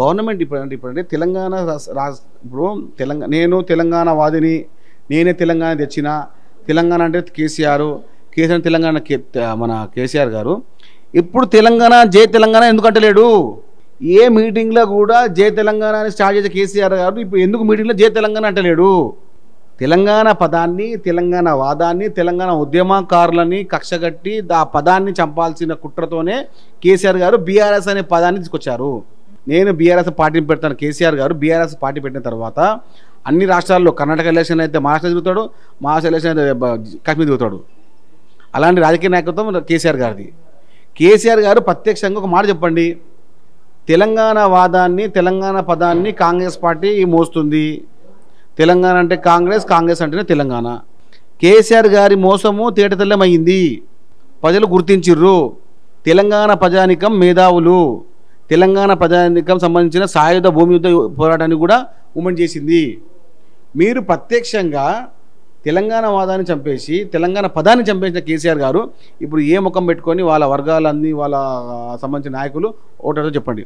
government ఇప్పుడు అంటే ఇప్పుడంటే తెలంగాణ రాష్ట్ర ఇప్పుడు తెలంగాణ నేను తెలంగాణ వాదిని నేనే తెలంగాణ తెచ్చిన తెలంగాణ అంటే కేసీఆర్ కేసీఆర్ తెలంగాణ మన కేసీఆర్ గారు ఇప్పుడు తెలంగాణ జై తెలంగాణ ఎందుకంటే లేడు ఏ మీటింగ్లో కూడా జై తెలంగాణ అని స్టార్ట్ చేసే కేసీఆర్ గారు ఇప్పుడు ఎందుకు మీటింగ్లో జై తెలంగాణ అంటలేడు తెలంగాణ పదాన్ని తెలంగాణ వాదాన్ని తెలంగాణ ఉద్యమకారులని కక్షగట్టి ఆ పదాన్ని చంపాల్సిన కుట్రతోనే కేసీఆర్ గారు బీఆర్ఎస్ అనే పదాన్ని తీసుకొచ్చారు నేను బీఆర్ఎస్ పార్టీని పెడతాను కేసీఆర్ గారు బీఆర్ఎస్ పార్టీ పెట్టిన తర్వాత అన్ని రాష్ట్రాల్లో కర్ణాటక ఎలక్షన్ అయితే మహారాష్ట్ర తిరుగుతాడు మహారాష్ట్ర ఎలక్షన్ అయితే కాశ్మీర్ తిరుగుతాడు అలాంటి రాజకీయ నాయకత్వం కేసీఆర్ గారిది కేసీఆర్ గారు ప్రత్యక్షంగా ఒక మాట చెప్పండి తెలంగాణ వాదాన్ని తెలంగాణ పదాన్ని కాంగ్రెస్ పార్టీ మోస్తుంది తెలంగాణ అంటే కాంగ్రెస్ కాంగ్రెస్ అంటేనే తెలంగాణ కేసీఆర్ గారి మోసము తేటతెల్లమైంది ప్రజలు గుర్తించిర్రు తెలంగాణ ప్రజానికం మేధావులు తెలంగాణ ప్రజానికం సంబంధించిన సాయుధ భూమి యుద్ధ పోరాటాన్ని కూడా ఉమెన్ చేసింది మీరు ప్రత్యక్షంగా తెలంగాణ వాదాన్ని చంపేసి తెలంగాణ పదాన్ని చంపేసిన కేసీఆర్ గారు ఇప్పుడు ఏ ముఖం పెట్టుకొని వాళ్ళ వర్గాలన్నీ వాళ్ళ సంబంధించిన నాయకులు ఓటారో చెప్పండి